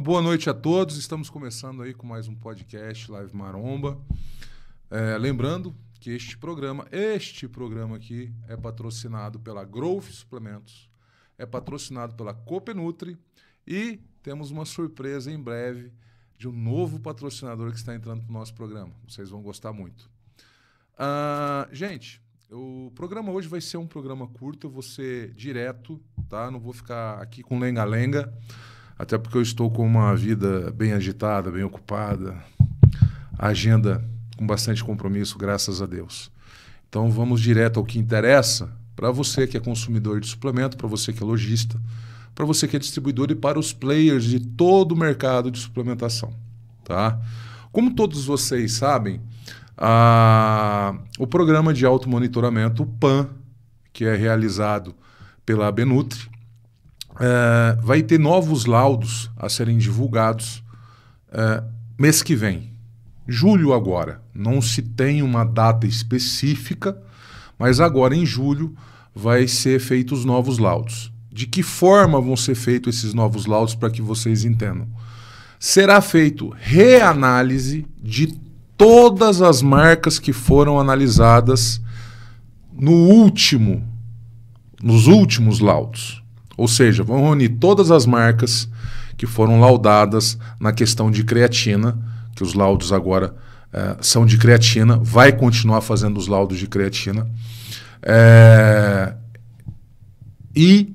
Uma boa noite a todos. Estamos começando aí com mais um podcast Live Maromba. É, lembrando que este programa, este programa aqui, é patrocinado pela Growth Suplementos, é patrocinado pela Copenutri e temos uma surpresa em breve de um novo patrocinador que está entrando para o nosso programa. Vocês vão gostar muito. Uh, gente, o programa hoje vai ser um programa curto, eu vou ser direto, tá? Não vou ficar aqui com lenga-lenga até porque eu estou com uma vida bem agitada, bem ocupada, agenda com bastante compromisso, graças a Deus. Então vamos direto ao que interessa para você que é consumidor de suplemento, para você que é lojista, para você que é distribuidor e para os players de todo o mercado de suplementação, tá? Como todos vocês sabem, a... o programa de automonitoramento, PAN, que é realizado pela Benutri eh, vai ter novos laudos a serem divulgados eh, mês que vem. Julho agora. Não se tem uma data específica, mas agora em julho vai ser feitos novos laudos. De que forma vão ser feitos esses novos laudos para que vocês entendam? Será feito reanálise de todas as marcas que foram analisadas no último, nos últimos laudos. Ou seja, vão reunir todas as marcas que foram laudadas na questão de creatina, que os laudos agora é, são de creatina, vai continuar fazendo os laudos de creatina. É, e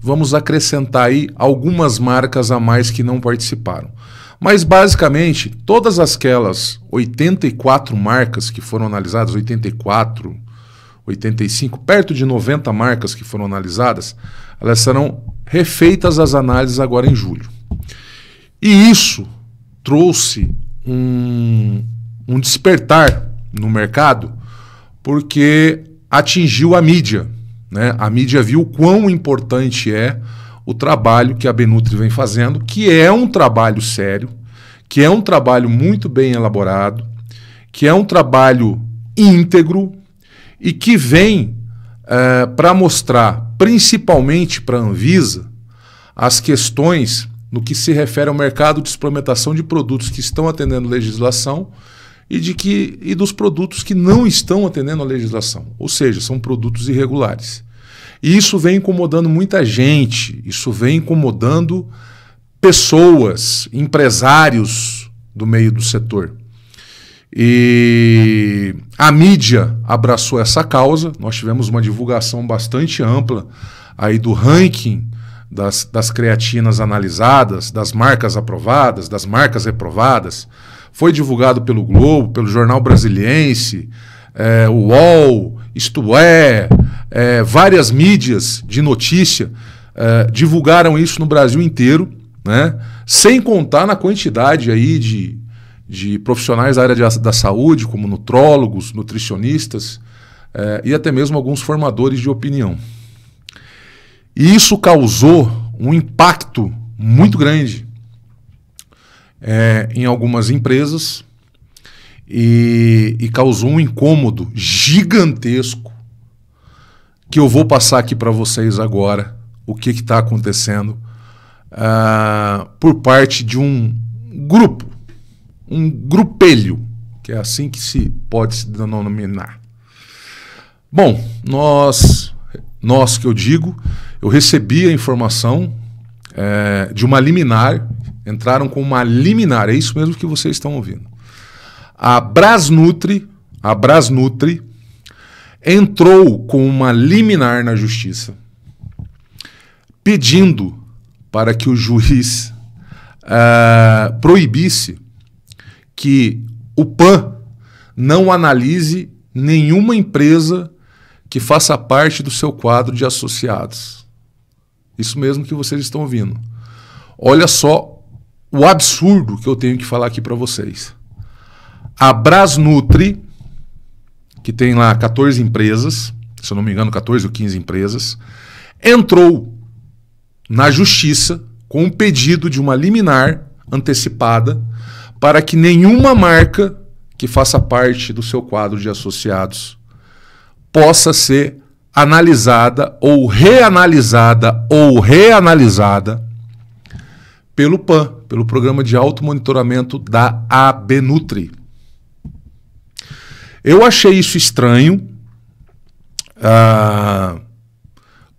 vamos acrescentar aí algumas marcas a mais que não participaram. Mas basicamente, todas aquelas 84 marcas que foram analisadas, 84, 85, perto de 90 marcas que foram analisadas, elas serão refeitas as análises agora em julho. E isso trouxe um, um despertar no mercado, porque atingiu a mídia. Né? A mídia viu quão importante é o trabalho que a Benutri vem fazendo, que é um trabalho sério, que é um trabalho muito bem elaborado, que é um trabalho íntegro, e que vem é, para mostrar, principalmente para a Anvisa, as questões no que se refere ao mercado de suplementação de produtos que estão atendendo legislação e, de que, e dos produtos que não estão atendendo a legislação, ou seja, são produtos irregulares. E isso vem incomodando muita gente, isso vem incomodando pessoas, empresários do meio do setor. E a mídia abraçou essa causa. Nós tivemos uma divulgação bastante ampla aí do ranking das, das creatinas analisadas, das marcas aprovadas, das marcas reprovadas. Foi divulgado pelo Globo, pelo Jornal Brasiliense, é, o UOL, isto é, é, várias mídias de notícia é, divulgaram isso no Brasil inteiro, né? sem contar na quantidade aí de de profissionais da área de, da saúde, como nutrólogos, nutricionistas eh, e até mesmo alguns formadores de opinião. E isso causou um impacto muito grande eh, em algumas empresas e, e causou um incômodo gigantesco que eu vou passar aqui para vocês agora o que está acontecendo uh, por parte de um grupo um grupelho, que é assim que se pode se denominar. Bom, nós, nós que eu digo, eu recebi a informação é, de uma liminar, entraram com uma liminar, é isso mesmo que vocês estão ouvindo. A Brasnutri, a Brasnutri entrou com uma liminar na justiça, pedindo para que o juiz uh, proibisse que o PAN não analise nenhuma empresa que faça parte do seu quadro de associados. Isso mesmo que vocês estão ouvindo. Olha só o absurdo que eu tenho que falar aqui para vocês. A Brasnutri, que tem lá 14 empresas, se eu não me engano, 14 ou 15 empresas, entrou na justiça com um pedido de uma liminar antecipada para que nenhuma marca que faça parte do seu quadro de associados possa ser analisada ou reanalisada ou reanalisada pelo PAN, pelo Programa de Automonitoramento da ABNUTRI. Eu achei isso estranho, ah,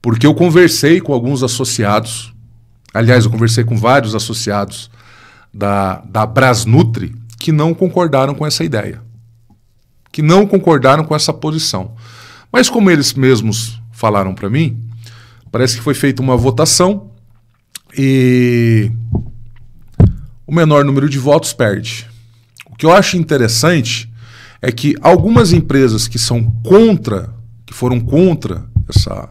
porque eu conversei com alguns associados, aliás, eu conversei com vários associados da, da Brasnutri que não concordaram com essa ideia, que não concordaram com essa posição. Mas como eles mesmos falaram para mim, parece que foi feita uma votação e o menor número de votos perde. O que eu acho interessante é que algumas empresas que são contra, que foram contra essa,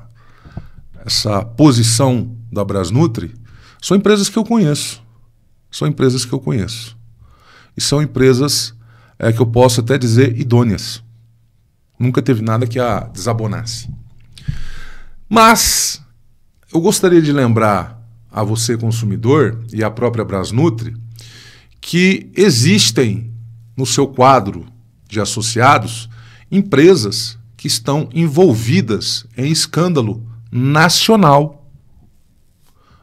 essa posição da Brasnutri, são empresas que eu conheço são empresas que eu conheço. E são empresas é, que eu posso até dizer idôneas. Nunca teve nada que a desabonasse. Mas eu gostaria de lembrar a você, consumidor, e a própria Brasnutri, que existem no seu quadro de associados empresas que estão envolvidas em escândalo nacional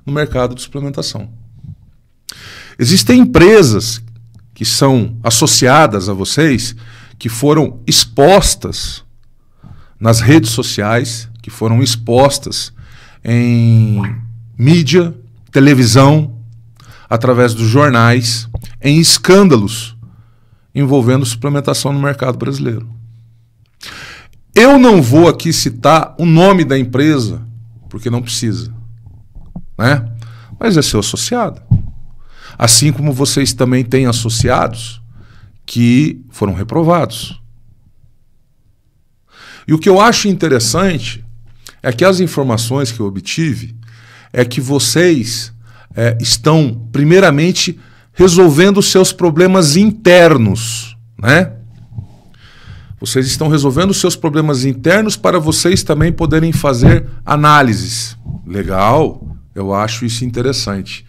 no mercado de suplementação. Existem empresas que são associadas a vocês que foram expostas nas redes sociais, que foram expostas em mídia, televisão, através dos jornais, em escândalos envolvendo suplementação no mercado brasileiro. Eu não vou aqui citar o nome da empresa, porque não precisa, né? Mas é seu associado. Assim como vocês também têm associados que foram reprovados. E o que eu acho interessante é que as informações que eu obtive é que vocês é, estão, primeiramente, resolvendo seus problemas internos, né? Vocês estão resolvendo seus problemas internos para vocês também poderem fazer análises. Legal, eu acho isso interessante.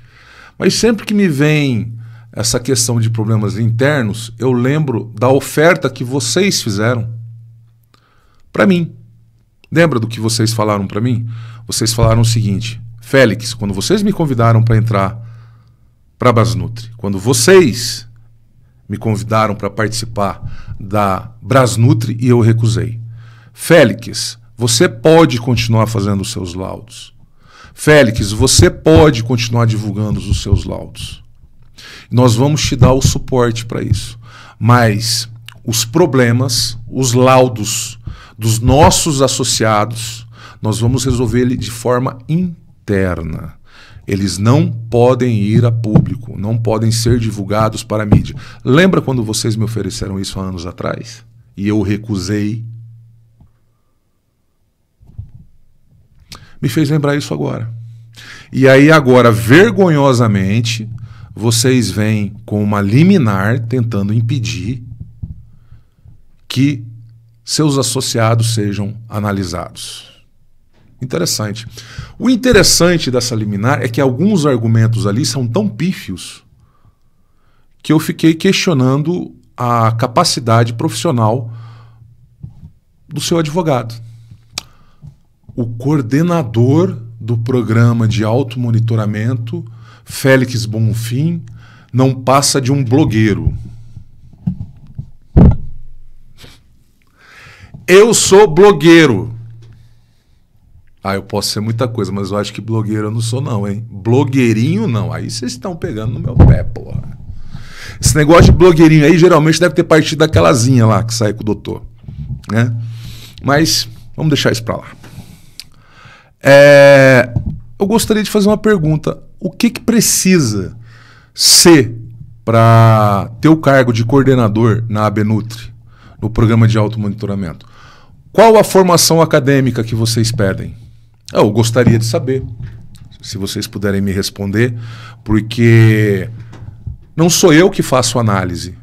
Mas sempre que me vem essa questão de problemas internos, eu lembro da oferta que vocês fizeram para mim. Lembra do que vocês falaram para mim? Vocês falaram o seguinte: Félix, quando vocês me convidaram para entrar para a Brasnutri, quando vocês me convidaram para participar da Brasnutri e eu recusei. Félix, você pode continuar fazendo os seus laudos. Félix, você pode continuar divulgando os seus laudos. Nós vamos te dar o suporte para isso. Mas os problemas, os laudos dos nossos associados, nós vamos resolver ele de forma interna. Eles não podem ir a público, não podem ser divulgados para a mídia. Lembra quando vocês me ofereceram isso há anos atrás? E eu recusei me fez lembrar isso agora. E aí, agora, vergonhosamente, vocês vêm com uma liminar tentando impedir que seus associados sejam analisados. Interessante. O interessante dessa liminar é que alguns argumentos ali são tão pífios que eu fiquei questionando a capacidade profissional do seu advogado o coordenador do programa de automonitoramento, Félix Bonfim, não passa de um blogueiro. Eu sou blogueiro. Ah, eu posso ser muita coisa, mas eu acho que blogueiro eu não sou, não, hein? Blogueirinho não. Aí vocês estão pegando no meu pé, porra. Esse negócio de blogueirinho aí geralmente deve ter partido daquelazinha lá que sai com o doutor, né? Mas vamos deixar isso pra lá. É, eu gostaria de fazer uma pergunta. O que, que precisa ser para ter o cargo de coordenador na Abenutri, no programa de automonitoramento? Qual a formação acadêmica que vocês pedem? Ah, eu gostaria de saber, se vocês puderem me responder, porque não sou eu que faço análise.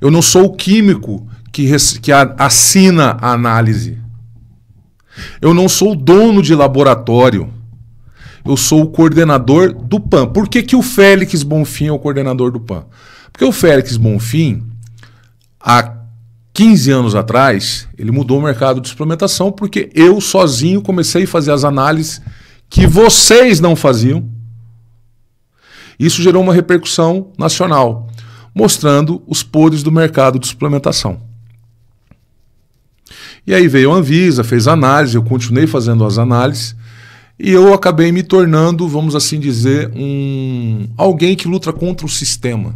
Eu não sou o químico que, que assina a análise. Eu não sou o dono de laboratório. Eu sou o coordenador do PAN. Por que, que o Félix Bonfim é o coordenador do PAN? Porque o Félix Bonfim, há 15 anos atrás, ele mudou o mercado de suplementação porque eu sozinho comecei a fazer as análises que vocês não faziam. Isso gerou uma repercussão nacional, mostrando os podres do mercado de suplementação. E aí veio a Anvisa, fez análise, eu continuei fazendo as análises e eu acabei me tornando, vamos assim dizer, um alguém que luta contra o sistema.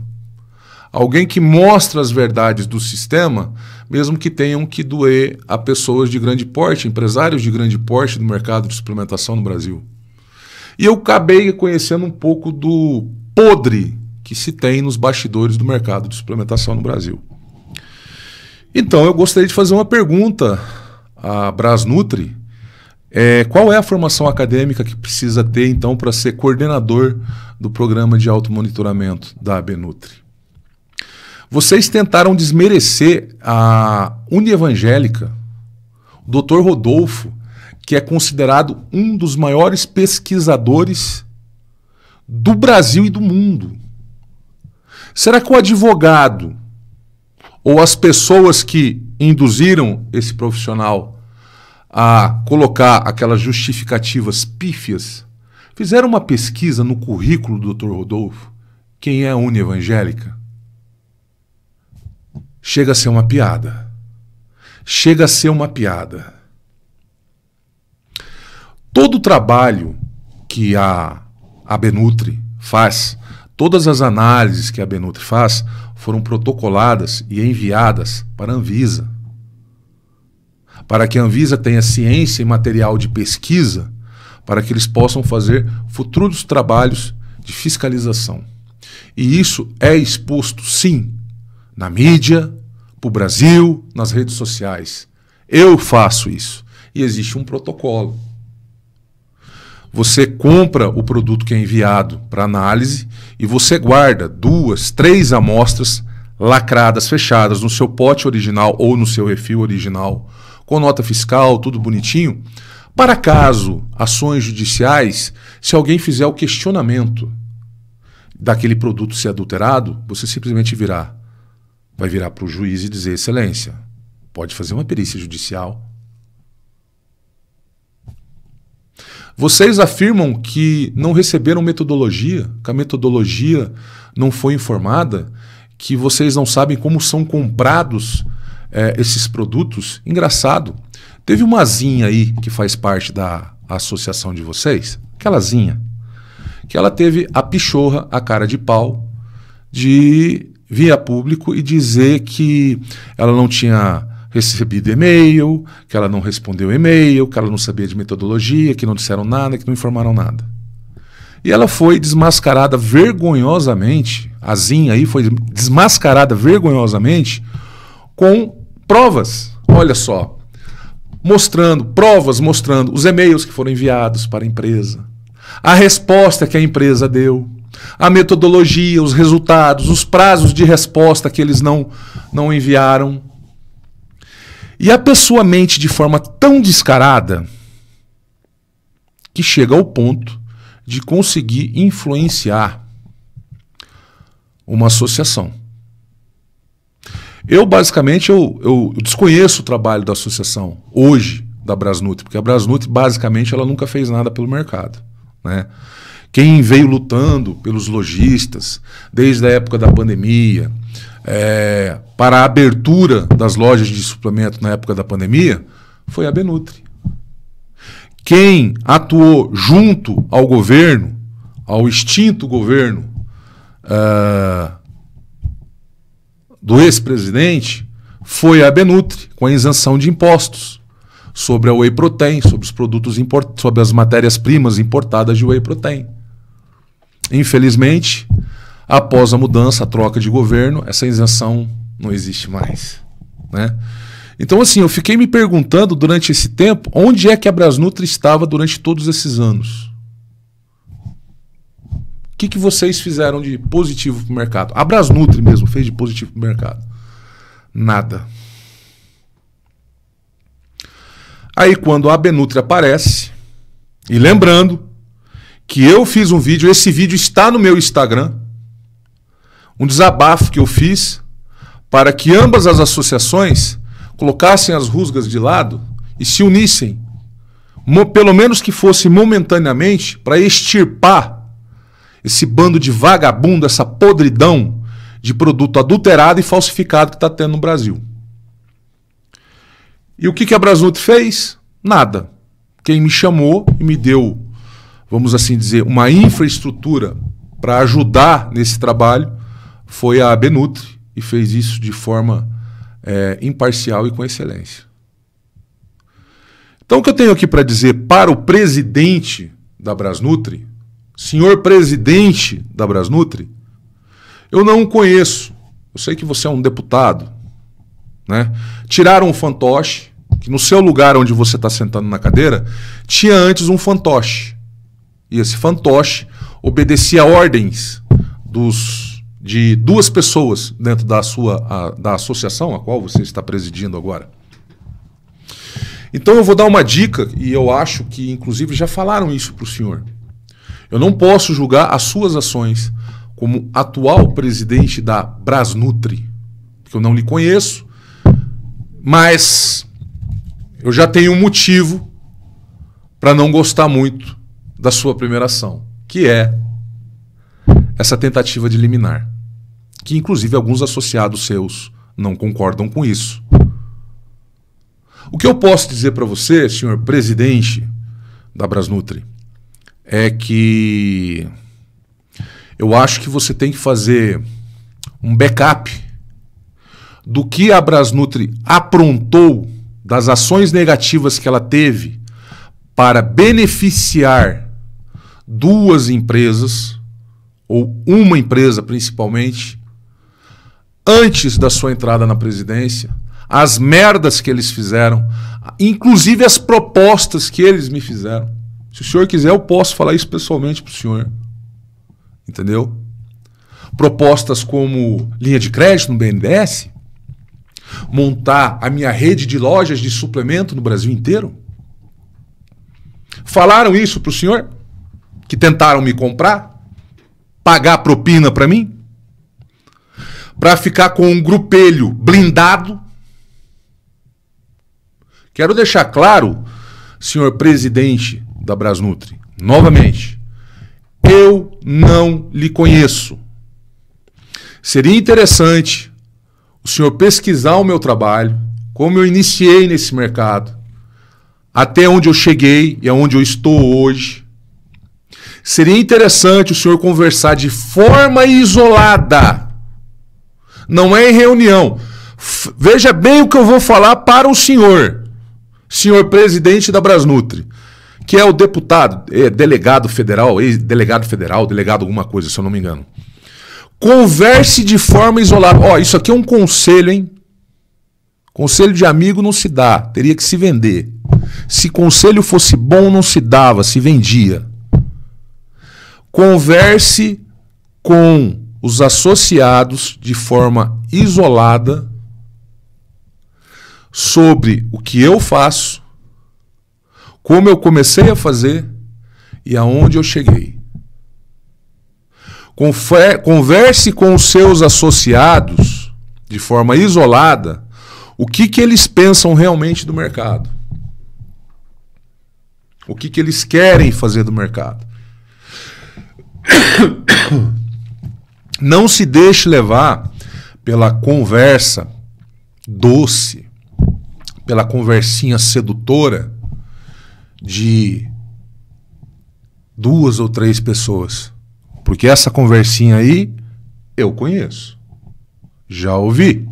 Alguém que mostra as verdades do sistema, mesmo que tenham que doer a pessoas de grande porte, empresários de grande porte do mercado de suplementação no Brasil. E eu acabei conhecendo um pouco do podre que se tem nos bastidores do mercado de suplementação no Brasil. Então, eu gostaria de fazer uma pergunta à Brasnutri. É, qual é a formação acadêmica que precisa ter, então, para ser coordenador do programa de automonitoramento da Abenutri? Vocês tentaram desmerecer a Unievangélica, o Dr. Rodolfo, que é considerado um dos maiores pesquisadores do Brasil e do mundo. Será que o advogado ou as pessoas que induziram esse profissional a colocar aquelas justificativas pífias, fizeram uma pesquisa no currículo do Dr. Rodolfo, quem é a Uni Evangélica? Chega a ser uma piada. Chega a ser uma piada. Todo o trabalho que a, a Benutri faz, todas as análises que a Benutri faz, foram protocoladas e enviadas para a Anvisa. Para que a Anvisa tenha ciência e material de pesquisa para que eles possam fazer futuros trabalhos de fiscalização. E isso é exposto, sim, na mídia, para o Brasil, nas redes sociais. Eu faço isso. E existe um protocolo você compra o produto que é enviado para análise e você guarda duas, três amostras lacradas, fechadas no seu pote original ou no seu refil original, com nota fiscal, tudo bonitinho, para caso ações judiciais, se alguém fizer o questionamento daquele produto ser adulterado, você simplesmente virá, vai virar para o juiz e dizer: Excelência, pode fazer uma perícia judicial Vocês afirmam que não receberam metodologia, que a metodologia não foi informada, que vocês não sabem como são comprados é, esses produtos. Engraçado. Teve uma Zinha aí que faz parte da associação de vocês, aquela Zinha, que ela teve a pichorra, a cara de pau, de vir a público e dizer que ela não tinha recebido e-mail, que ela não respondeu e-mail, que ela não sabia de metodologia, que não disseram nada, que não informaram nada. E ela foi desmascarada vergonhosamente, a Zin aí foi desmascarada vergonhosamente com provas. Olha só, mostrando, provas mostrando os e-mails que foram enviados para a empresa, a resposta que a empresa deu, a metodologia, os resultados, os prazos de resposta que eles não, não enviaram, e a pessoa mente de forma tão descarada que chega ao ponto de conseguir influenciar uma associação. Eu, basicamente, eu, eu desconheço o trabalho da associação hoje, da Brasnut, porque a Brasnut, basicamente, ela nunca fez nada pelo mercado. Né? Quem veio lutando pelos lojistas, desde a época da pandemia, é, para a abertura das lojas de suplemento na época da pandemia foi a Benutri. Quem atuou junto ao governo, ao extinto governo uh, do ex-presidente, foi a Benutri com a isenção de impostos sobre a whey protein, sobre os produtos sobre as matérias-primas importadas de whey protein. Infelizmente, Após a mudança, a troca de governo, essa isenção não existe mais. Né? Então, assim, eu fiquei me perguntando durante esse tempo onde é que a Brasnutri estava durante todos esses anos. O que, que vocês fizeram de positivo para o mercado? A Brasnutri mesmo fez de positivo para o mercado. Nada. Aí, quando a Benutri aparece, e lembrando que eu fiz um vídeo, esse vídeo está no meu Instagram um desabafo que eu fiz para que ambas as associações colocassem as rusgas de lado e se unissem, pelo menos que fosse momentaneamente, para extirpar esse bando de vagabundo, essa podridão de produto adulterado e falsificado que está tendo no Brasil. E o que, que a Brasunto fez? Nada. Quem me chamou e me deu, vamos assim dizer, uma infraestrutura para ajudar nesse trabalho foi a Benutri e fez isso de forma é, imparcial e com excelência. Então, o que eu tenho aqui para dizer para o presidente da Brasnutri, senhor presidente da Brasnutri, eu não conheço. Eu sei que você é um deputado. Né? Tiraram um fantoche, que no seu lugar onde você está sentando na cadeira, tinha antes um fantoche. E esse fantoche obedecia ordens dos de duas pessoas dentro da sua a, da associação a qual você está presidindo agora. Então eu vou dar uma dica e eu acho que inclusive já falaram isso para o senhor. Eu não posso julgar as suas ações como atual presidente da Brasnutri, que eu não lhe conheço, mas eu já tenho um motivo para não gostar muito da sua primeira ação, que é essa tentativa de liminar que inclusive alguns associados seus não concordam com isso. O que eu posso dizer para você, senhor presidente da Brasnutri, é que eu acho que você tem que fazer um backup do que a Brasnutri aprontou, das ações negativas que ela teve para beneficiar duas empresas, ou uma empresa principalmente, antes da sua entrada na presidência, as merdas que eles fizeram, inclusive as propostas que eles me fizeram. Se o senhor quiser, eu posso falar isso pessoalmente para o senhor. Entendeu? Propostas como linha de crédito no BNDES, montar a minha rede de lojas de suplemento no Brasil inteiro. Falaram isso para o senhor? Que tentaram me comprar? Pagar propina para mim? para ficar com um grupelho blindado. Quero deixar claro, senhor presidente da Brasnutri, novamente, eu não lhe conheço. Seria interessante o senhor pesquisar o meu trabalho, como eu iniciei nesse mercado, até onde eu cheguei e aonde eu estou hoje. Seria interessante o senhor conversar de forma isolada não é em reunião. F veja bem o que eu vou falar para o senhor, senhor presidente da Brasnutri, que é o deputado, é, delegado federal, ex-delegado federal, delegado alguma coisa, se eu não me engano. Converse de forma isolada. Ó, isso aqui é um conselho, hein? Conselho de amigo não se dá, teria que se vender. Se conselho fosse bom, não se dava, se vendia. Converse com os associados de forma isolada sobre o que eu faço, como eu comecei a fazer e aonde eu cheguei. Converse com os seus associados de forma isolada o que, que eles pensam realmente do mercado. O que, que eles querem fazer do mercado. Não se deixe levar pela conversa doce, pela conversinha sedutora de duas ou três pessoas. Porque essa conversinha aí eu conheço. Já ouvi.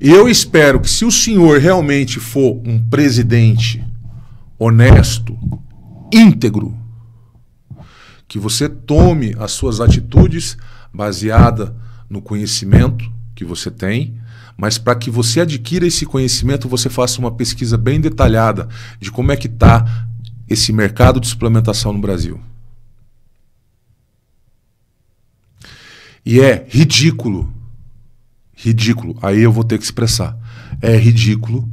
E eu espero que, se o senhor realmente for um presidente honesto, íntegro, que você tome as suas atitudes baseada no conhecimento que você tem, mas para que você adquira esse conhecimento, você faça uma pesquisa bem detalhada de como é que está esse mercado de suplementação no Brasil. E é ridículo, ridículo, aí eu vou ter que expressar, é ridículo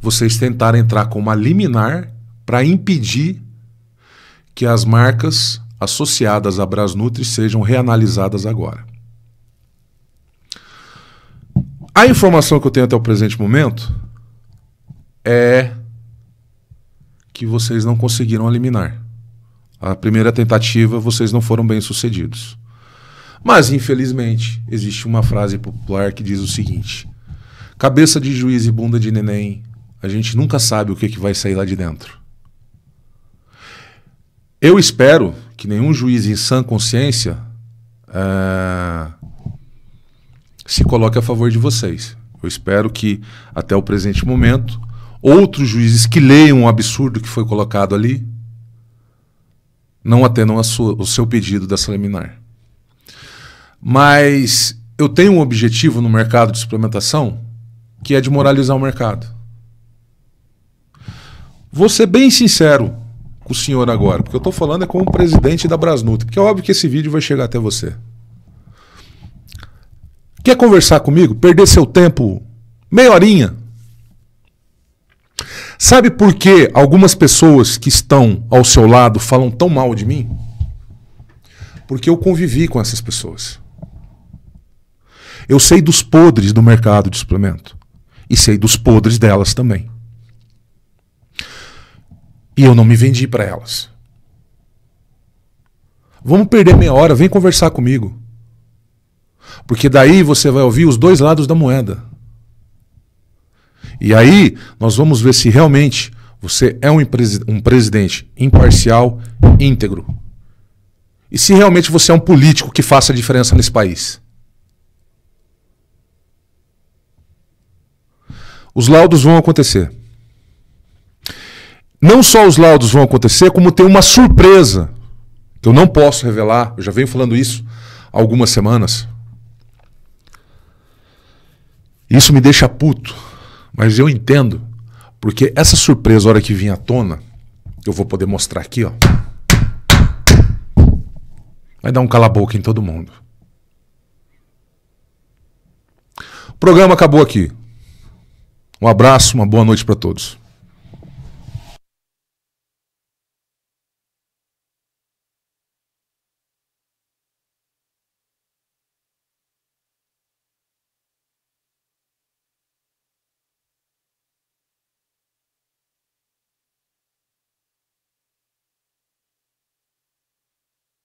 vocês tentarem entrar com uma liminar para impedir que as marcas associadas à Brasnutri sejam reanalisadas agora. A informação que eu tenho até o presente momento é que vocês não conseguiram eliminar. A primeira tentativa vocês não foram bem sucedidos. Mas, infelizmente, existe uma frase popular que diz o seguinte: cabeça de juiz e bunda de neném, a gente nunca sabe o que, que vai sair lá de dentro. Eu espero que nenhum juiz em sã consciência é, se coloque a favor de vocês. Eu espero que, até o presente momento, outros juízes que leiam o absurdo que foi colocado ali não atendam sua, o seu pedido dessa liminar. Mas eu tenho um objetivo no mercado de suplementação que é de moralizar o mercado. Vou ser bem sincero, com o senhor agora, porque eu estou falando é como presidente da Brasnut, porque é óbvio que esse vídeo vai chegar até você. Quer conversar comigo? Perder seu tempo meia horinha? Sabe por que algumas pessoas que estão ao seu lado falam tão mal de mim? Porque eu convivi com essas pessoas. Eu sei dos podres do mercado de suplemento. E sei dos podres delas também. E eu não me vendi para elas. Vamos perder meia hora, vem conversar comigo. Porque daí você vai ouvir os dois lados da moeda. E aí nós vamos ver se realmente você é um, um presidente imparcial, íntegro. E se realmente você é um político que faça a diferença nesse país. Os laudos vão acontecer não só os laudos vão acontecer, como tem uma surpresa que eu não posso revelar. Eu já venho falando isso há algumas semanas. Isso me deixa puto, mas eu entendo, porque essa surpresa, a hora que vir à tona, eu vou poder mostrar aqui, ó. Vai dar um calabouço em todo mundo. O programa acabou aqui. Um abraço, uma boa noite para todos.